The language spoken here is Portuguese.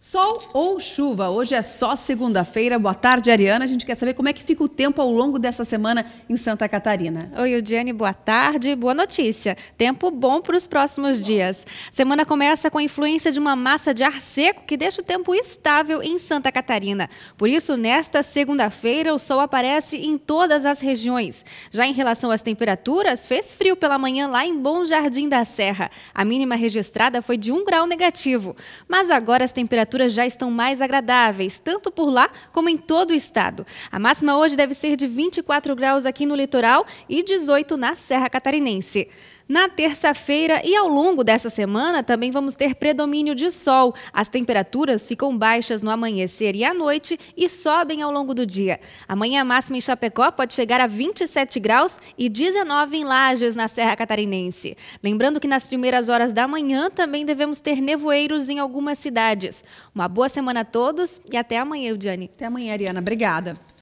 Sol ou chuva? Hoje é só segunda-feira. Boa tarde, Ariana. A gente quer saber como é que fica o tempo ao longo dessa semana em Santa Catarina. Oi, Eudiane, boa tarde. Boa notícia. Tempo bom para os próximos dias. Semana começa com a influência de uma massa de ar seco que deixa o tempo estável em Santa Catarina. Por isso, nesta segunda-feira, o sol aparece em todas as regiões. Já em relação às temperaturas, fez frio pela manhã lá em Bom Jardim da Serra. A mínima registrada foi de um grau negativo. Mas agora as temperaturas temperaturas já estão mais agradáveis, tanto por lá como em todo o estado. A máxima hoje deve ser de 24 graus aqui no litoral e 18 na Serra Catarinense na terça-feira e ao longo dessa semana também vamos ter predomínio de sol. As temperaturas ficam baixas no amanhecer e à noite e sobem ao longo do dia. Amanhã a máxima em Chapecó pode chegar a 27 graus e 19 em Lages, na Serra Catarinense. Lembrando que nas primeiras horas da manhã também devemos ter nevoeiros em algumas cidades. Uma boa semana a todos e até amanhã, Eudiane. Até amanhã, Ariana. Obrigada.